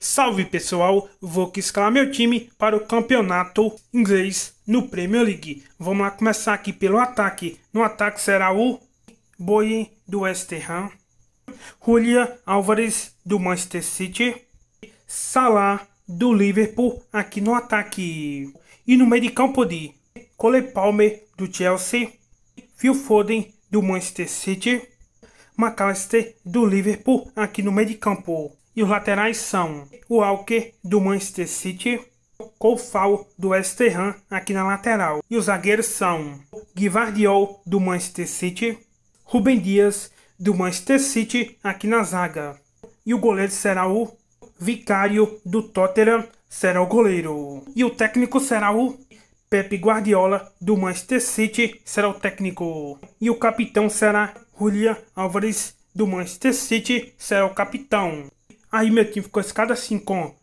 Salve pessoal, vou que escalar meu time para o campeonato inglês no Premier League. Vamos lá começar aqui pelo ataque. No ataque será o Boyen do West Ham, Julia Álvares do Manchester City, Salah do Liverpool aqui no ataque. E no meio de campo de Cole Palmer do Chelsea, Phil Foden do Manchester City, McAllister do Liverpool aqui no meio de campo. E os laterais são o Walker do Manchester City, Koufal do West Ham aqui na lateral. E os zagueiros são Guivardiol do Manchester City, Rubem Dias do Manchester City aqui na zaga. E o goleiro será o Vicário do Tottenham será o goleiro. E o técnico será o Pepe Guardiola do Manchester City será o técnico. E o capitão será Julian Álvares do Manchester City será o capitão. Aí meu time ficou assim com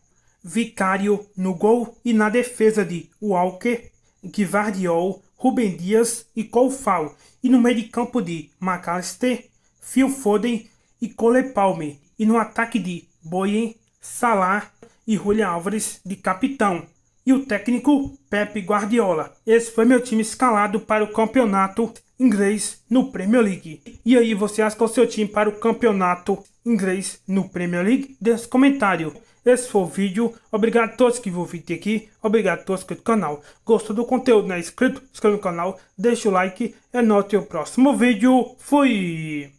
Vicário no gol e na defesa de Walker, Guivardiol, Rubem Dias e Colfal. E no meio de campo de McAllister, Phil Foden e Cole Palmer. E no ataque de Boyen, Salah e Julian Álvares de capitão. E o técnico Pepe Guardiola. Esse foi meu time escalado para o campeonato inglês no Premier League. E aí você acha é o seu time para o campeonato inglês no Premier League? Deixe comentário. Esse foi o vídeo. Obrigado a todos que viram o vídeo aqui. Obrigado a todos que do canal. Gostou do conteúdo? Não é inscrito? Inscreva no canal, deixa o like. E anote o próximo vídeo. Fui!